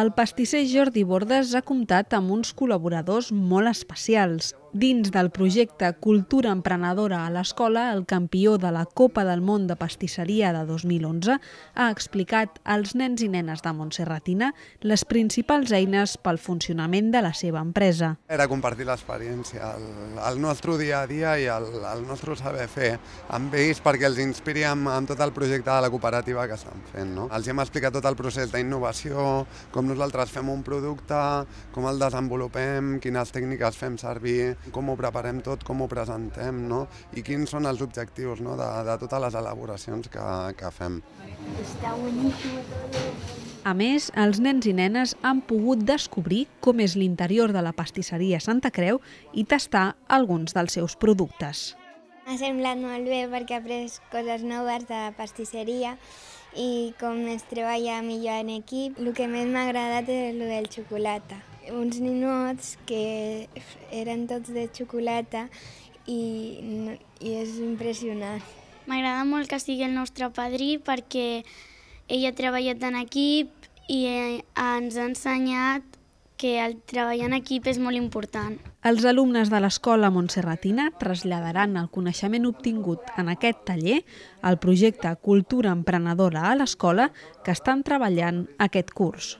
El pastisser Jordi Bordes ha comptat amb uns col·laboradors molt especials. Dins del projecte Cultura Emprenedora a l'Escola, el campió de la Copa del Món de Pastisseria de 2011 ha explicat als nens i nenes de Montserratina les principals eines pel funcionament de la seva empresa. Era compartir l'experiència, el, el nostre dia a dia i el, el nostre saber fer amb ells perquè els inspiri amb, amb tot el projecte de la cooperativa que estan fent. No? Els hem explicat tot el procés d'innovació, com nosaltres fem un producte, com el desenvolupem, quines tècniques fem servir, com ho preparem tot, com ho presentem, no? I quins són els objectius no? de, de totes les elaboracions que, que fem. A més, els nens i nenes han pogut descobrir com és l'interior de la pastisseria Santa Creu i tastar alguns dels seus productes. M'ha semblat molt bé perquè he après coses noves de pastisseria i com es treballa millor en equip. El que més m'ha agradat és el del xocolata uns ninots que eren tots de xocolata i, i és impressionant. M'agrada molt que sigui el nostre padrí perquè ell ha treballat en equip i eh, ens ha ensenyat que el treball en equip és molt important. Els alumnes de l'escola Montserratina traslladaran el coneixement obtingut en aquest taller al projecte Cultura Emprenedora a l'Escola que estan treballant aquest curs.